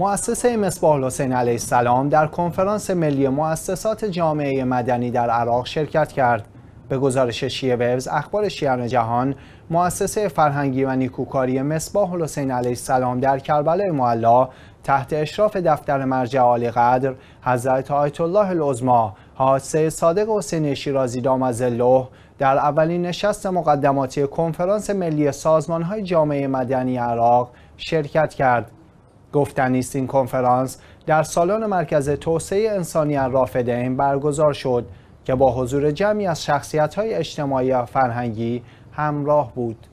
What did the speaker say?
مؤسسه مصباح حسین علیه السلام در کنفرانس ملی مؤسسات جامعه مدنی در عراق شرکت کرد. به گزارش شیعه ویوز اخبار شیعان جهان مؤسسه فرهنگی و نیکوکاری مصباح حسین علیه السلام در کربلای معلا تحت اشراف دفتر مرجع عالی قدر حضرت آیت الله العظما حادثه صادق حسین شیرازی الله در اولین نشست مقدماتی کنفرانس ملی های جامعه مدنی عراق شرکت کرد گفتنیست این کنفرانس در سالن مرکز توسعه انسانی رافدین برگزار شد که با حضور جمعی از شخصیت‌های اجتماعی و فرهنگی همراه بود.